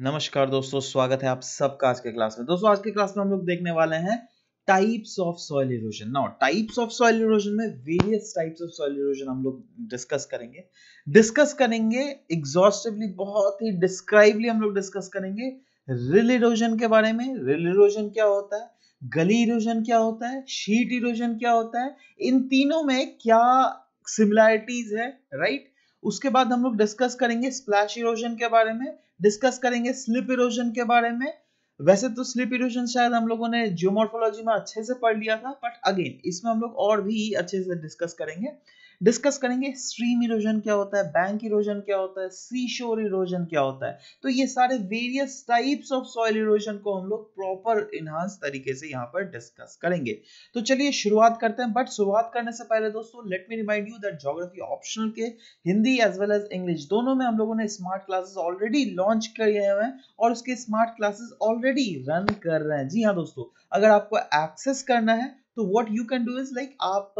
नमस्कार दोस्तों स्वागत है आप सबका आज के क्लास में दोस्तों आज के क्लास में हम लोग देखने वाले हैं types of soil erosion now types of soil erosion में various types of soil erosion हम लोग डिस्कस करेंगे डिस्कस करेंगे एग्जॉस्टिवली बहुत ही डिस्क्राइबली हम लोग डिस्कस करेंगे रिल इरोजन के बारे में रिल इरोजन क्या होता है गली इरोजन क्या होता है शीट इरोजन क्या होता है इन तीनों में क्या सिमिलैरिटीज है राइट right? उसके बाद हम लोग डिस्कस करेंगे स्प्लैश इरोजन के बारे में डिस्कस करेंगे स्लिप इरोजन के बारे में वैसे तो स्लिप इरोजन शायद हम लोगों ने जियोमोर्फोलॉजी में अच्छे से पढ़ लिया था बट अगेन इसमें हम लोग और भी अच्छे से डिस्कस करेंगे डिस्कस करेंगे स्ट्रीम इरोजन क्या होता है बैंक इरोजन क्या होता है सी शोर इरोजन क्या होता है तो ये सारे various types of soil erosion को हम लोग प्रॉपर इनहांस तरीके से यहाँ पर डिस्कस करेंगे तो चलिए शुरुआत करते हैं बट शुरुआत करने से पहले दोस्तों let me remind you that geography optional के Hindi as well as English दोनों में हम लोगों ने स्मार्ट क्लासेस ऑलरेडी लॉन्च किए हुए हैं और उसके स्मार्ट क्लासेस ऑलरेडी रन कर रहे हैं जी हाँ दोस्तों अगर आपको एक्सेस करना है तो what you can do is like आप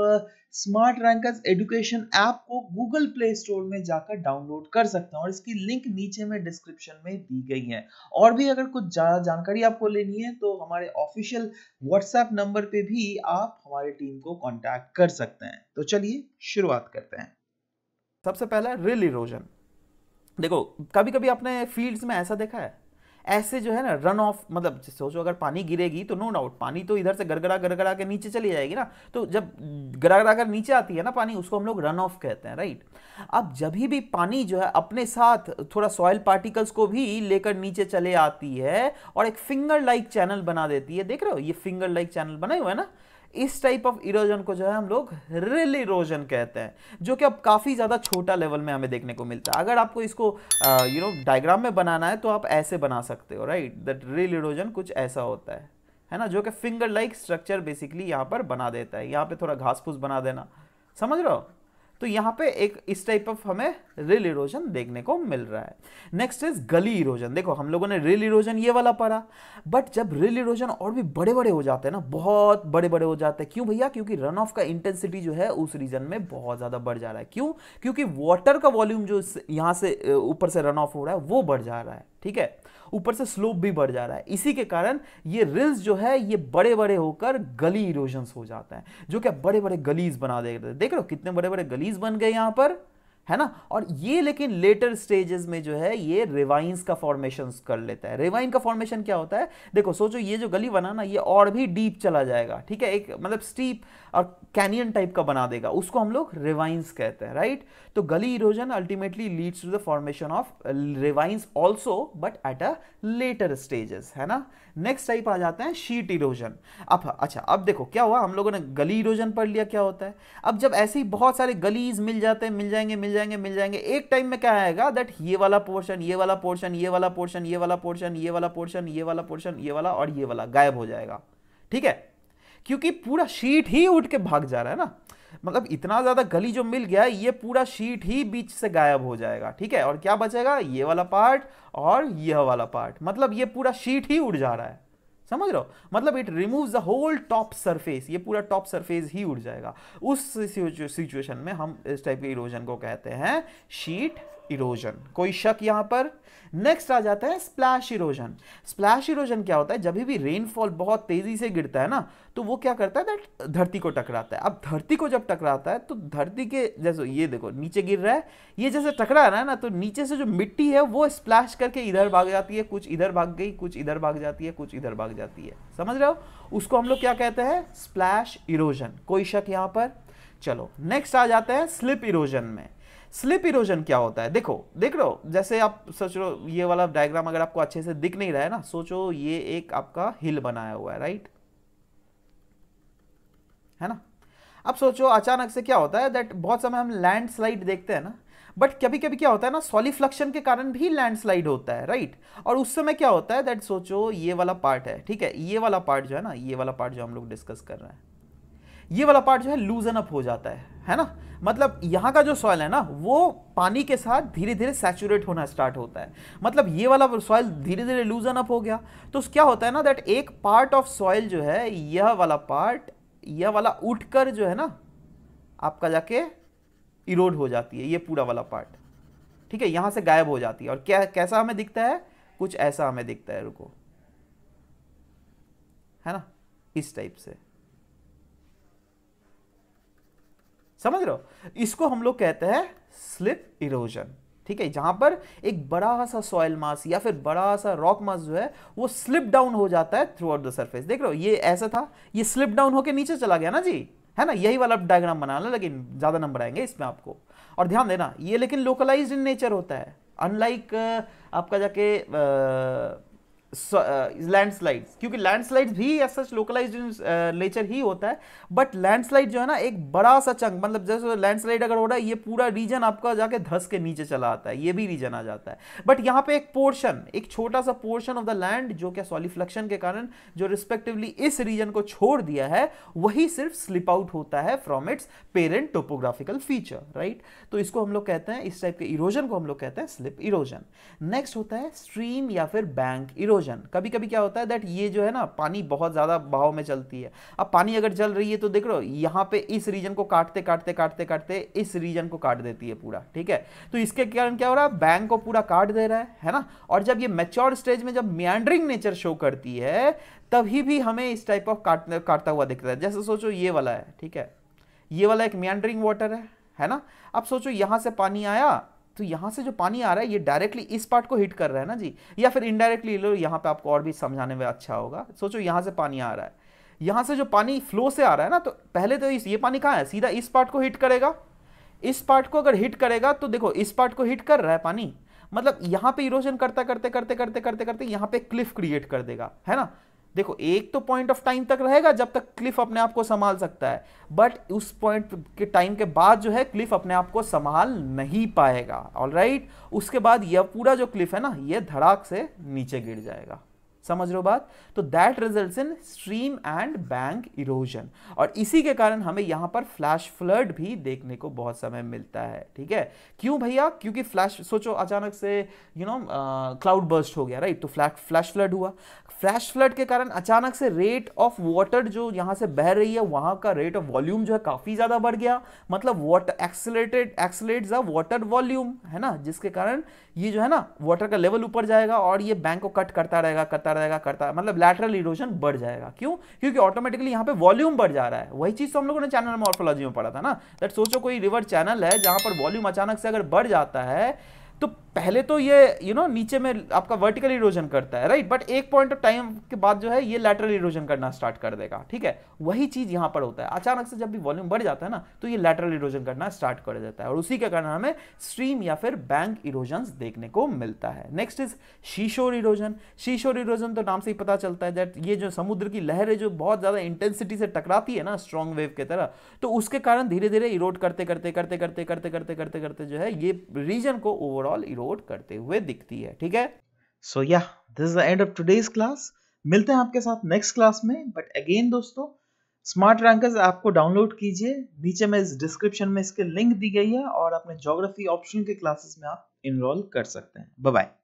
स्मार्ट रैंकर्स एजुकेशन ऐप को गूगल प्ले स्टोर में जाकर डाउनलोड कर सकते हैं और इसकी लिंक नीचे में डिस्क्रिप्शन में दी गई है और भी अगर कुछ ज़्यादा जानकारी आपको लेनी है तो हमारे ऑफिशियल व्हाट्सएप नंबर पे भी आप हमारी टीम को कॉन्टैक्ट कर सकते हैं तो चलिए शुरुआत करते हैं सबसे पहला रिल इरोजन देखो कभी कभी आपने फील्ड्स में ऐसा देखा है ऐसे जो है ना रन ऑफ मतलब सोचो अगर पानी गिरेगी तो नो डाउट पानी तो इधर से गड़गड़ा गड़गड़ा के नीचे चली जाएगी ना तो जब गड़गड़ा कर नीचे आती है ना पानी उसको हम लोग रन ऑफ कहते हैं राइट अब जब भी पानी जो है अपने साथ थोड़ा सॉयल पार्टिकल्स को भी लेकर नीचे चले आती है और एक फिंगर लाइक चैनल बना देती है देख रहे हो ये फिंगर लाइक चैनल बना हुआ है ना इस टाइप ऑफ इरोजन को जो है हम लोग रिल इरोजन कहते हैं जो कि अब काफ़ी ज़्यादा छोटा लेवल में हमें देखने को मिलता है अगर आपको इसको यू नो डायग्राम में बनाना है तो आप ऐसे बना सकते हो राइट दैट रिल इरोजन कुछ ऐसा होता है है ना जो कि फिंगर लाइक स्ट्रक्चर बेसिकली यहाँ पर बना देता है यहाँ पे थोड़ा घास फूस बना देना समझ रहे हो तो यहाँ पे एक इस टाइप ऑफ हमें रिल इरोजन देखने को मिल रहा है नेक्स्ट इज गली इरोजन देखो हम लोगों ने रिल इरोजन ये वाला पढ़ा बट जब रिल इरोजन और भी बड़े बड़े हो जाते हैं ना बहुत बड़े बड़े हो जाते हैं क्यों भैया क्योंकि रन ऑफ का इंटेंसिटी जो है उस रीजन में बहुत ज़्यादा बढ़ जा रहा है क्यों क्योंकि वाटर का वॉल्यूम जो यहाँ से ऊपर से रन ऑफ हो रहा है वो बढ़ जा रहा है ठीक है ऊपर से स्लोप भी बढ़ जा रहा है इसी के कारण ये रिल्स जो है ये बड़े बड़े होकर गली इरोजन्स हो जाते हैं जो कि बड़े बड़े गलीज बना देते हैं देख रहे हो कितने बड़े बड़े गलीज बन गए यहाँ पर है ना और ये लेकिन लेटर स्टेजेस में जो है ये रिवाइंस का फॉर्मेशन कर लेता है रिवाइन का फॉर्मेशन क्या होता है देखो सोचो ये जो गली बना ना ये और भी डीप चला जाएगा ठीक है एक मतलब स्टीप और कैनियन टाइप का बना देगा उसको हम लोग रिवाइंस कहते हैं राइट तो gully erosion ultimately leads to the formation of ravines also but at a later stages है ना नेक्स्ट टाइप आ जाते हैं शीट इरोजन अब अच्छा अब देखो क्या हुआ हम लोगों ने गली इरोजन पढ़ लिया क्या होता है अब जब ऐसे ही बहुत सारे गलीज मिल जाते हैं मिल जाएंगे मिल जाएंगे मिल जाएंगे एक टाइम में क्या आएगा दैट ये वाला पोर्शन ये वाला पोर्शन ये वाला पोर्शन ये वाला पोर्शन ये वाला पोर्शन ये वाला पोर्शन ये वाला और ये वाला गायब हो जाएगा ठीक है क्योंकि पूरा शीट ही उठ के भाग जा रहा है ना मतलब इतना ज़्यादा गली जो मिल गया ये पूरा शीट ही बीच से गायब हो जाएगा ठीक है और क्या बचेगा ये वाला पार्ट और यह वाला पार्ट मतलब ये पूरा शीट ही उड़ जा रहा है समझ रहे हो मतलब it remove the whole top surface ये पूरा टॉप सरफेस ही उड़ जाएगा उस सिचुएशन में हम इस टाइप के इरोजन को कहते हैं शीट इरोजन कोई शक यहां पर नेक्स्ट आ जाता है स्प्लैश इरोजन स्प्लैश इरोजन क्या होता है जब भी रेनफॉल बहुत तेजी से गिरता है ना तो वो क्या करता है धरती को टकराता है अब धरती को जब टकराता है तो धरती के जैसे ये देखो नीचे गिर रहा है ये जैसे टकरा रहा है ना तो नीचे से जो मिट्टी है वो स्प्लैश करके इधर भाग जाती है कुछ इधर भाग गई कुछ इधर भाग जाती है कुछ इधर भाग जाती है समझ रहे हो उसको हम लोग क्या कहते हैं स्प्लैश इरोजन कोई शक यहां पर चलो नेक्स्ट आ जाते हैं स्लिप इरोजन में स्लिप इरोजन क्या होता है देखो देख लो जैसे आप सोच लो ये वाला डायग्राम अगर आपको अच्छे से दिख नहीं रहा है ना सोचो ये एक आपका हिल बनाया हुआ है राइट है ना अब सोचो अचानक से क्या होता है दैट बहुत समय हम लैंडस्लाइड देखते हैं ना बट कभी कभी क्या होता है ना सॉलिफ्लक्शन के कारण भी लैंडस्लाइड होता है राइट और उस समय क्या होता है दैट सोचो ये वाला पार्ट है ठीक है ये वाला पार्ट जो है ना ये वाला पार्ट जो हम लोग डिस्कस कर रहे हैं ये वाला पार्ट जो है लूजन अप हो जाता है है ना मतलब यहाँ का जो सॉयल है ना वो पानी के साथ धीरे धीरे सेचूरेट होना स्टार्ट होता है मतलब ये वाला सॉयल धीरे धीरे लूजन अप हो गया तो क्या होता है ना दैट एक पार्ट ऑफ सॉयल जो है यह वाला पार्ट यह वाला उठकर जो है ना आपका जाके इरोड हो जाती है ये पूरा वाला पार्ट ठीक है यहाँ से गायब हो जाती है और क्या कैसा हमें दिखता है कुछ ऐसा हमें दिखता है रुको है ना इस टाइप से समझ रहे हो इसको हम लोग कहते हैं स्लिप इरोजन ठीक है जहां पर एक बड़ा सा सॉयल मास या फिर बड़ा सा रॉक मास जो है वो स्लिप डाउन हो जाता है थ्रू आउट द सर्फेस देख रहे हो ये ऐसा था ये स्लिप डाउन होकर नीचे चला गया ना जी है ना यही वाला डायग्राम बनाना लेकिन ज़्यादा नंबर आएंगे इसमें आपको और ध्यान देना ये लेकिन लोकलाइज इन नेचर होता है अनलाइक आपका जाके आ, लैंडस्लाइड्स क्योंकि लैंडस्लाइड्स भी एज सच लोकलाइज नेचर ही होता है बट लैंडस्लाइड जो है ना एक बड़ा सा चंक मतलब जैसे लैंडस्लाइड अगर हो रहा है ये पूरा रीजन आपका जाके धस के नीचे चला आता है ये भी रीजन आ जाता है बट यहाँ पे एक पोर्शन एक छोटा सा पोर्शन ऑफ द लैंड जो क्या सॉलिफ्लक्शन के कारण जो रिस्पेक्टिवली इस रीजन को छोड़ दिया है वही सिर्फ स्लिप आउट होता है from its parent topographical feature right तो इसको हम लोग कहते हैं इस टाइप के इरोजन को हम लोग कहते हैं स्लिप इरोजन नेक्स्ट होता है स्ट्रीम या फिर बैंक इरोजन इरोजन कभी कभी क्या होता है दैट ये जो है ना पानी बहुत ज़्यादा बहाव में चलती है अब पानी अगर चल रही है तो देख लो यहाँ पे इस रीजन को काटते काटते काटते काटते इस रीजन को काट देती है पूरा ठीक है तो इसके कारण क्या हो रहा है बैंक को पूरा काट दे रहा है है ना और जब ये मेच्योर स्टेज में जब मैंड्रिंग नेचर शो करती है तभी भी हमें इस टाइप ऑफ काट काटता हुआ दिखता है जैसे सोचो ये वाला है ठीक है ये वाला एक मैंड्रिंग वाटर है है ना अब सोचो यहां से पानी आया तो यहाँ से जो पानी आ रहा है ये डायरेक्टली इस पार्ट को हिट कर रहा है ना जी या फिर इनडायरेक्टली लो यहाँ पे आपको और भी समझाने में अच्छा होगा सोचो यहाँ से पानी आ रहा है यहाँ से जो पानी फ्लो से आ रहा है ना तो पहले तो ये पानी कहाँ है सीधा इस पार्ट को हिट करेगा इस पार्ट को अगर हिट करेगा तो देखो इस पार्ट को हिट कर रहा है पानी मतलब यहाँ पे इरोजन करता करते करते करते करते करते यहाँ पे क्लिफ क्रिएट कर देगा है ना देखो एक तो पॉइंट ऑफ टाइम तक रहेगा जब तक क्लिफ अपने आप को संभाल सकता है बट उस पॉइंट के टाइम के बाद जो है क्लिफ अपने आप को संभाल नहीं पाएगा ऑल राइट right? उसके बाद यह पूरा जो क्लिफ है ना यह धड़ाक से नीचे गिर जाएगा समझ रहे हो बात तो that result in stream and bank erosion और इसी के कारण हमें यहां पर फ्लैश फ्लड भी देखने को बहुत समय मिलता है ठीक है क्यों भैया क्योंकि फ्लैश सोचो अचानक से यू नो क्लाउड बर्स्ट हो गया राइट तो फ्लैश फ्लैश फ्लड हुआ फ्लैश फ्लड के कारण अचानक से रेट ऑफ वाटर जो यहां से बह रही है वहां का रेट ऑफ वॉल्यूम जो है काफ़ी ज़्यादा बढ़ गया मतलब water accelerated accelerate the water volume है ना जिसके कारण ये जो है ना वाटर का लेवल ऊपर जाएगा और ये बैंक को कट करता रहेगा कट करता रहेगा करता मतलब लैटरल इरोजन बढ़ जाएगा क्यों क्योंकि ऑटोमेटिकली यहाँ पे वॉल्यूम बढ़ जा रहा है वही चीज़ तो हम लोगों ने चैनल मॉर्फोलॉजी में पढ़ा था ना दैट सोचो कोई रिवर चैनल है जहाँ पर वॉल्यूम अचानक से अगर बढ़ जाता है तो पहले तो ये यू you नो know, नीचे में आपका वर्टिकल इरोजन करता है राइट बट एक पॉइंट ऑफ टाइम के बाद जो है ये लैटरल इरोजन करना स्टार्ट कर देगा ठीक है वही चीज यहां पर होता है अचानक से जब भी वॉल्यूम बढ़ जाता है ना तो ये लैटरल इरोजन करना स्टार्ट कर देता है और उसी के कारण हमें स्ट्रीम या फिर बैंक इरोजन देखने को मिलता है next is seashore erosion seashore erosion तो नाम से ही पता चलता है दैट ये जो समुद्र की लहरें जो बहुत ज्यादा इंटेंसिटी से टकराती है ना स्ट्रॉन्ग वेव के तरह तो उसके कारण धीरे धीरे इरोड करते करते करते करते करते करते करते करते जो है ये रीजन को ओवरऑल इरोड सपोर्ट करते हुए दिखती है ठीक है सो या this end of today's class मिलते हैं आपके साथ नेक्स्ट क्लास में बट अगेन दोस्तों स्मार्ट रैंकर्स आपको डाउनलोड कीजिए नीचे में इस डिस्क्रिप्शन में इसके लिंक दी गई है और अपने ज्योग्राफी ऑप्शन के क्लासेस में आप इनरोल कर सकते हैं बाय